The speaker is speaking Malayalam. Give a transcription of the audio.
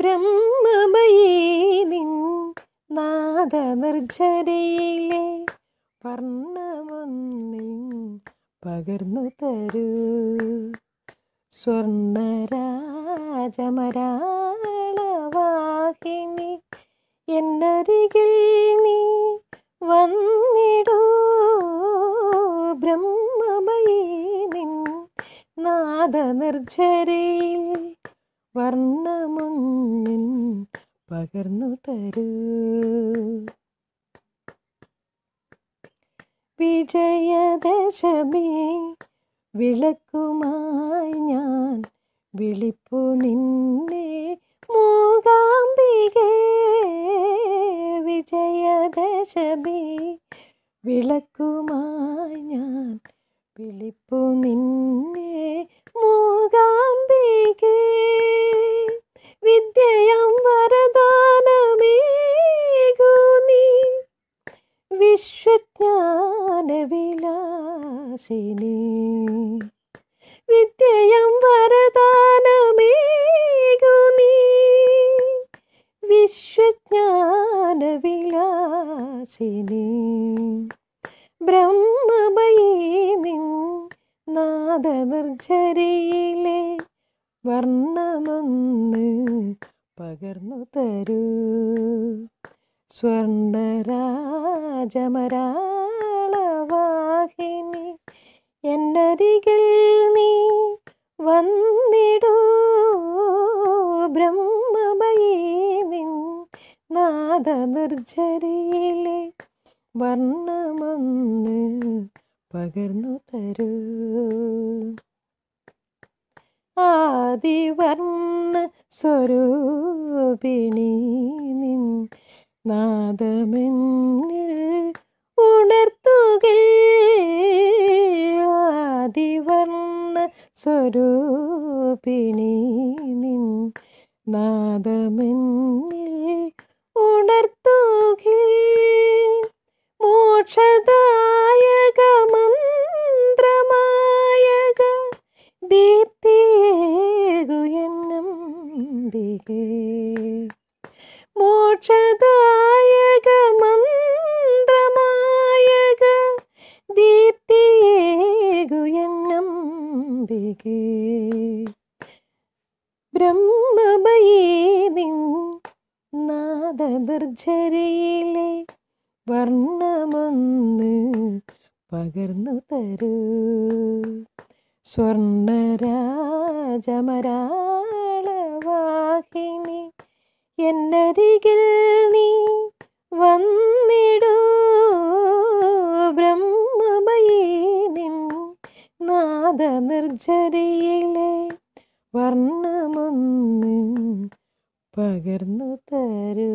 ബ്രഹ്മമയേ നിൻ വർണ്ണമൊന്നിൽ പകർന്നു തരൂ സ്വർണരാജമരാളവാഹിനി എന്നരികിൽ നീ വന്നിടൂ ബ്രഹ്മമയേ നിൻ നാദനിർജരയിൽ വർണ്ണമുന്നിൻ പകർന്നു തരൂ വിജയദശമി വിളക്കുമായി ഞാൻ വിളിപ്പു നിന്നെ മൂകാംബികേ വിജയദശമി വിളക്കുമായി ഞാൻ വിളിപ്പു നിന്നെ മൂ മനസ്സിനെ വിദ്യയം വിശ്വജ്ഞാന വിലാസിനെ ബ്രഹ്മമയീ നിൻ നാദനിർജരയിലെ വർണ്ണമെന്ന് പകർന്നു തരൂ സ്വർണരാജമരാ എന്നരികിൽ നീ വന്നിടൂ ബ്രഹ്മമയേ നിൻ നാദ നിർജ്ജരയിലെ വർണ്ണമെന്ന് പകർന്നു തരൂ ആദിവർണ്ണ സ്വരൂപിണി നിൻ നാദമെന്നിൽ സ്വരൂപിണി നിൻ നാദമെന്നിൽ ഉണർത്തുകിൽ മോക്ഷദായക മന്ത്രമായക ബിഗേ മോക്ഷദാ അരികെ ബ്രഹ്മഭയേ നിൻ വർണ്ണമൊന്ന് പകർന്നു തരൂ സ്വർണരാജമരാളവാഹിനി എന്നരികിൽ നീ വന്ന് നിർജ്ജരയിലെ വർണ്ണമൊന്ന് പകർന്നു തരൂ